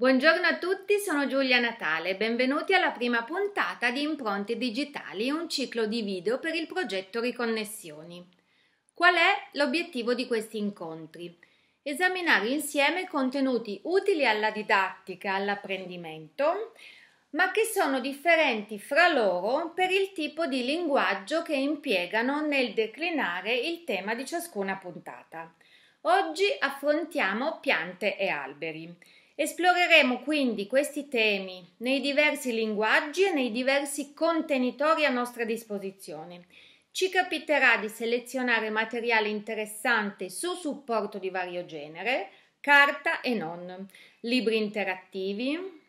Buongiorno a tutti, sono Giulia Natale, benvenuti alla prima puntata di Impronte Digitali, un ciclo di video per il progetto Riconnessioni. Qual è l'obiettivo di questi incontri? Esaminare insieme contenuti utili alla didattica, all'apprendimento, ma che sono differenti fra loro per il tipo di linguaggio che impiegano nel declinare il tema di ciascuna puntata. Oggi affrontiamo piante e alberi. Esploreremo quindi questi temi nei diversi linguaggi e nei diversi contenitori a nostra disposizione. Ci capiterà di selezionare materiale interessante su supporto di vario genere, carta e non, libri interattivi,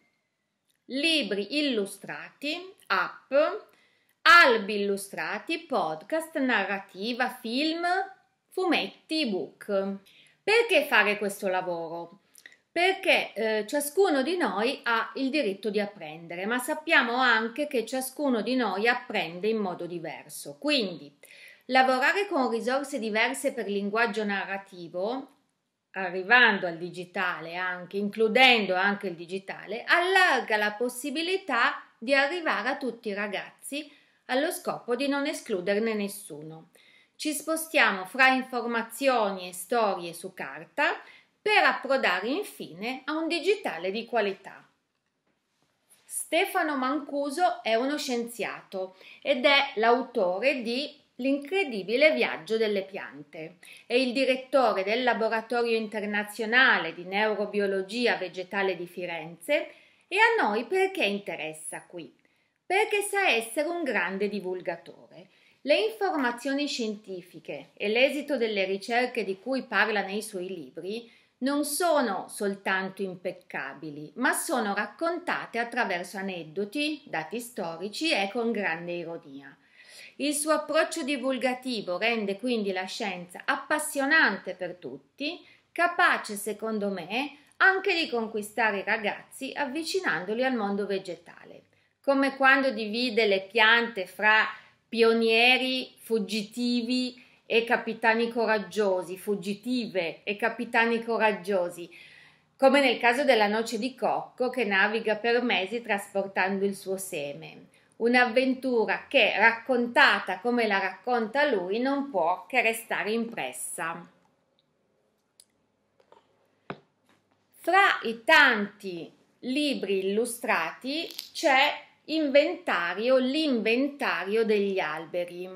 libri illustrati, app, albi illustrati, podcast, narrativa, film, fumetti, ebook. Perché fare questo lavoro? perché eh, ciascuno di noi ha il diritto di apprendere, ma sappiamo anche che ciascuno di noi apprende in modo diverso. Quindi, lavorare con risorse diverse per linguaggio narrativo, arrivando al digitale anche, includendo anche il digitale, allarga la possibilità di arrivare a tutti i ragazzi allo scopo di non escluderne nessuno. Ci spostiamo fra informazioni e storie su carta per approdare infine a un digitale di qualità. Stefano Mancuso è uno scienziato ed è l'autore di L'incredibile viaggio delle piante. È il direttore del Laboratorio internazionale di neurobiologia vegetale di Firenze e a noi perché interessa qui? Perché sa essere un grande divulgatore. Le informazioni scientifiche e l'esito delle ricerche di cui parla nei suoi libri non sono soltanto impeccabili, ma sono raccontate attraverso aneddoti, dati storici e con grande ironia. Il suo approccio divulgativo rende quindi la scienza appassionante per tutti, capace secondo me anche di conquistare i ragazzi avvicinandoli al mondo vegetale, come quando divide le piante fra pionieri fuggitivi e capitani coraggiosi, fuggitive e capitani coraggiosi, come nel caso della noce di cocco che naviga per mesi trasportando il suo seme. Un'avventura che, raccontata come la racconta lui, non può che restare impressa. Fra i tanti libri illustrati c'è Inventario, l'inventario degli alberi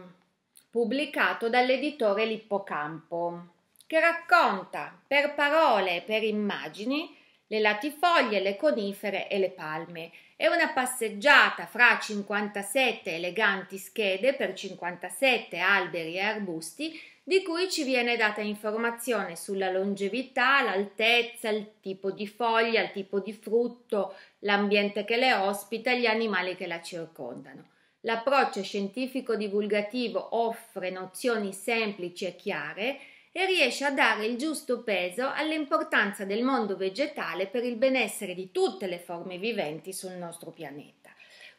pubblicato dall'editore Lippocampo, che racconta per parole e per immagini le latifoglie, le conifere e le palme. È una passeggiata fra 57 eleganti schede per 57 alberi e arbusti di cui ci viene data informazione sulla longevità, l'altezza, il tipo di foglia, il tipo di frutto, l'ambiente che le ospita, e gli animali che la circondano. L'approccio scientifico divulgativo offre nozioni semplici e chiare e riesce a dare il giusto peso all'importanza del mondo vegetale per il benessere di tutte le forme viventi sul nostro pianeta.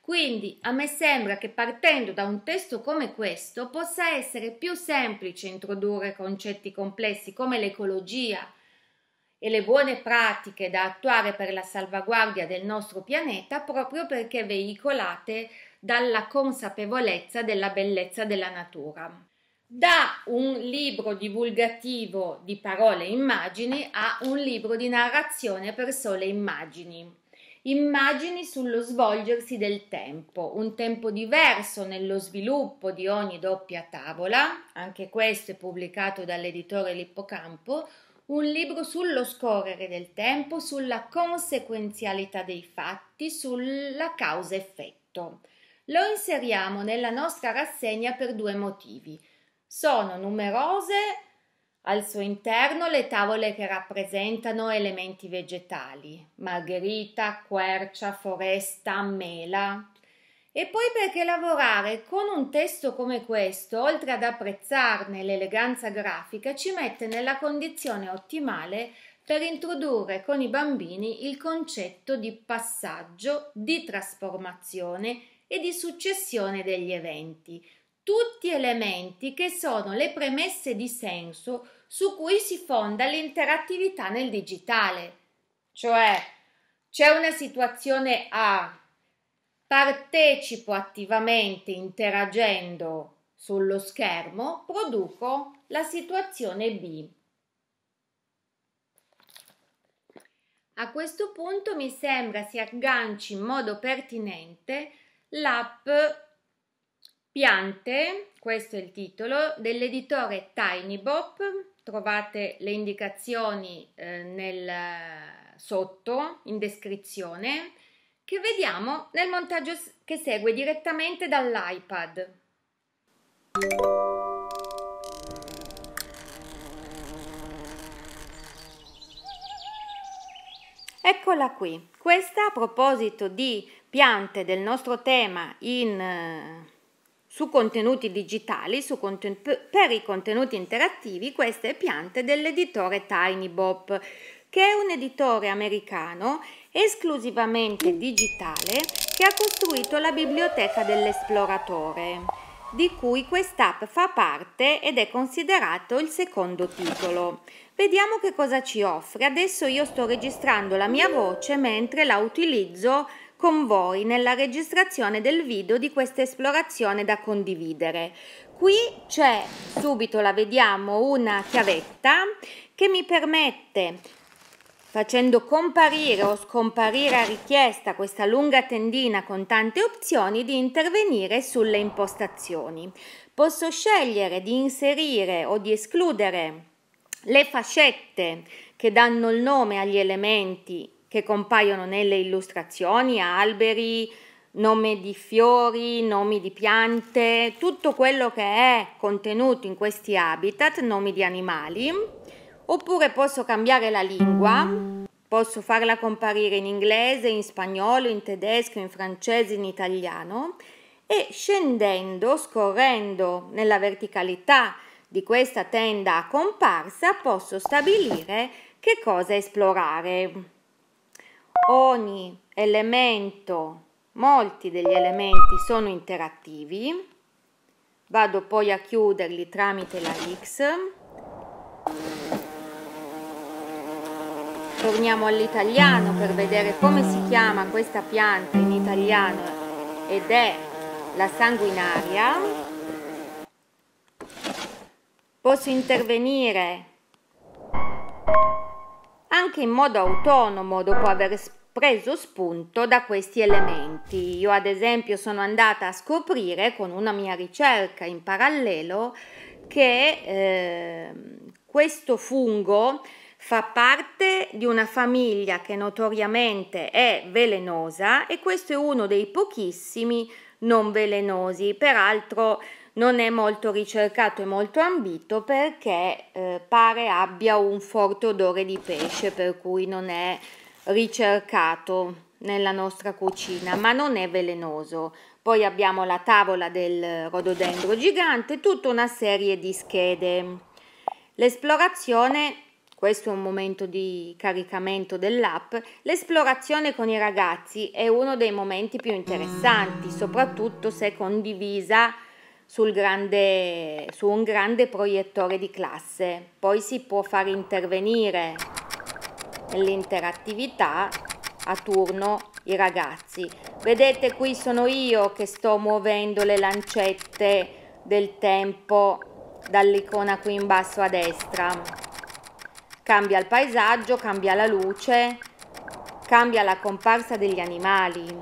Quindi a me sembra che partendo da un testo come questo possa essere più semplice introdurre concetti complessi come l'ecologia, e le buone pratiche da attuare per la salvaguardia del nostro pianeta proprio perché veicolate dalla consapevolezza della bellezza della natura. Da un libro divulgativo di parole e immagini a un libro di narrazione per sole immagini. Immagini sullo svolgersi del tempo, un tempo diverso nello sviluppo di ogni doppia tavola, anche questo è pubblicato dall'editore Lippocampo, un libro sullo scorrere del tempo, sulla conseguenzialità dei fatti, sulla causa-effetto. Lo inseriamo nella nostra rassegna per due motivi. Sono numerose al suo interno le tavole che rappresentano elementi vegetali, margherita, quercia, foresta, mela, e poi perché lavorare con un testo come questo, oltre ad apprezzarne l'eleganza grafica, ci mette nella condizione ottimale per introdurre con i bambini il concetto di passaggio, di trasformazione e di successione degli eventi, tutti elementi che sono le premesse di senso su cui si fonda l'interattività nel digitale. Cioè, c'è una situazione A, partecipo attivamente interagendo sullo schermo, produco la situazione B. A questo punto mi sembra si agganci in modo pertinente l'app Piante, questo è il titolo, dell'editore TinyBop. Trovate le indicazioni eh, nel, sotto in descrizione che vediamo nel montaggio che segue direttamente dall'iPad. Eccola qui, questa a proposito di piante del nostro tema in, eh, su contenuti digitali, su conten per i contenuti interattivi, queste piante dell'editore TinyBop che è un editore americano esclusivamente digitale che ha costruito la biblioteca dell'esploratore, di cui quest'app fa parte ed è considerato il secondo titolo. Vediamo che cosa ci offre. Adesso io sto registrando la mia voce mentre la utilizzo con voi nella registrazione del video di questa esplorazione da condividere. Qui c'è subito, la vediamo, una chiavetta che mi permette facendo comparire o scomparire a richiesta questa lunga tendina con tante opzioni di intervenire sulle impostazioni. Posso scegliere di inserire o di escludere le fascette che danno il nome agli elementi che compaiono nelle illustrazioni, alberi, nome di fiori, nomi di piante, tutto quello che è contenuto in questi habitat, nomi di animali. Oppure posso cambiare la lingua, posso farla comparire in inglese, in spagnolo, in tedesco, in francese, in italiano e scendendo, scorrendo nella verticalità di questa tenda a comparsa posso stabilire che cosa esplorare. Ogni elemento, molti degli elementi sono interattivi, vado poi a chiuderli tramite la X torniamo all'italiano per vedere come si chiama questa pianta in italiano ed è la sanguinaria. Posso intervenire anche in modo autonomo dopo aver preso spunto da questi elementi. Io ad esempio sono andata a scoprire con una mia ricerca in parallelo che eh, questo fungo fa parte di una famiglia che notoriamente è velenosa e questo è uno dei pochissimi non velenosi, peraltro non è molto ricercato e molto ambito perché eh, pare abbia un forte odore di pesce per cui non è ricercato nella nostra cucina ma non è velenoso poi abbiamo la tavola del rododendro gigante tutta una serie di schede l'esplorazione questo è un momento di caricamento dell'app, l'esplorazione con i ragazzi è uno dei momenti più interessanti, soprattutto se condivisa grande, su un grande proiettore di classe. Poi si può far intervenire nell'interattività a turno i ragazzi. Vedete qui sono io che sto muovendo le lancette del tempo dall'icona qui in basso a destra. Cambia il paesaggio, cambia la luce, cambia la comparsa degli animali.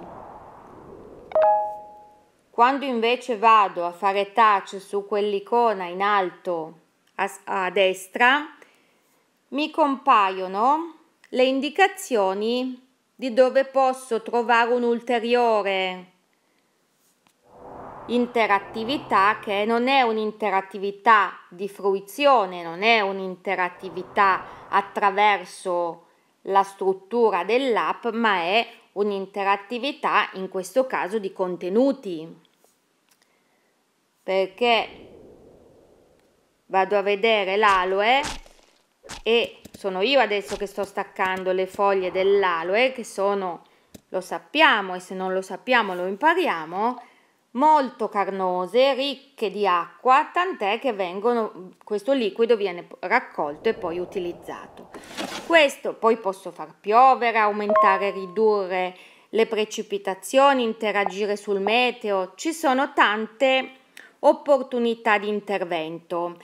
Quando invece vado a fare touch su quell'icona in alto a, a destra, mi compaiono le indicazioni di dove posso trovare un ulteriore interattività che non è un'interattività di fruizione, non è un'interattività attraverso la struttura dell'app, ma è un'interattività in questo caso di contenuti. Perché vado a vedere l'aloe e sono io adesso che sto staccando le foglie dell'aloe che sono lo sappiamo e se non lo sappiamo lo impariamo molto carnose, ricche di acqua, tant'è che vengono, questo liquido viene raccolto e poi utilizzato. Questo poi posso far piovere, aumentare, ridurre le precipitazioni, interagire sul meteo, ci sono tante opportunità di intervento.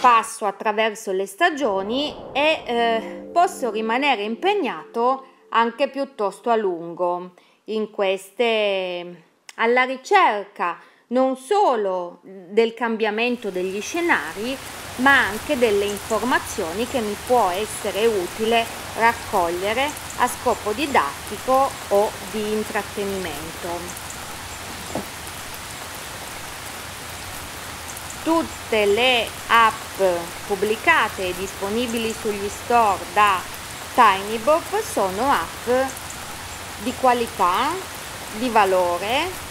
Passo attraverso le stagioni e eh, posso rimanere impegnato anche piuttosto a lungo in queste alla ricerca non solo del cambiamento degli scenari, ma anche delle informazioni che mi può essere utile raccogliere a scopo didattico o di intrattenimento. Tutte le app pubblicate e disponibili sugli store da TinyBop sono app di qualità, di valore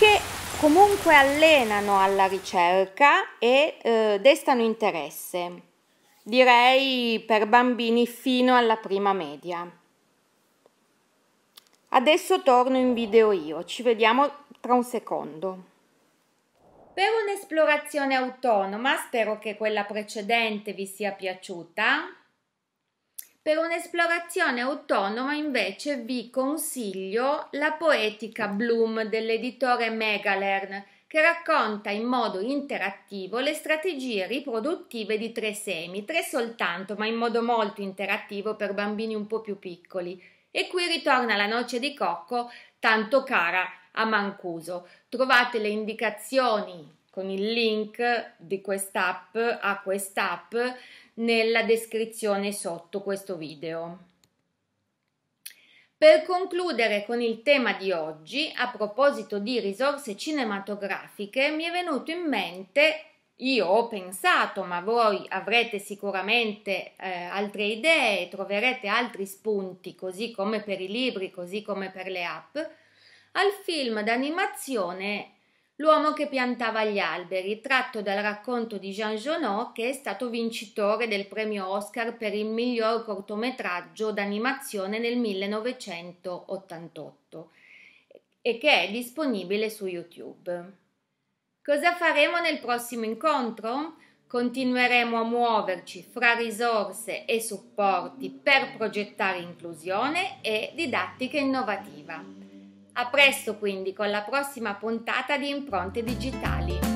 che comunque allenano alla ricerca e eh, destano interesse, direi per bambini fino alla prima media. Adesso torno in video io, ci vediamo tra un secondo. Per un'esplorazione autonoma, spero che quella precedente vi sia piaciuta, per un'esplorazione autonoma invece vi consiglio la poetica Bloom dell'editore Megalern che racconta in modo interattivo le strategie riproduttive di tre semi, tre soltanto, ma in modo molto interattivo per bambini un po' più piccoli. E qui ritorna la noce di cocco tanto cara a Mancuso. Trovate le indicazioni con il link di quest'app a quest'app nella descrizione sotto questo video. Per concludere con il tema di oggi, a proposito di risorse cinematografiche, mi è venuto in mente, io ho pensato, ma voi avrete sicuramente eh, altre idee, troverete altri spunti, così come per i libri, così come per le app, al film d'animazione L'uomo che piantava gli alberi, tratto dal racconto di Jean Genot, che è stato vincitore del premio Oscar per il miglior cortometraggio d'animazione nel 1988 e che è disponibile su YouTube. Cosa faremo nel prossimo incontro? Continueremo a muoverci fra risorse e supporti per progettare inclusione e didattica innovativa. A presto quindi con la prossima puntata di Impronte Digitali.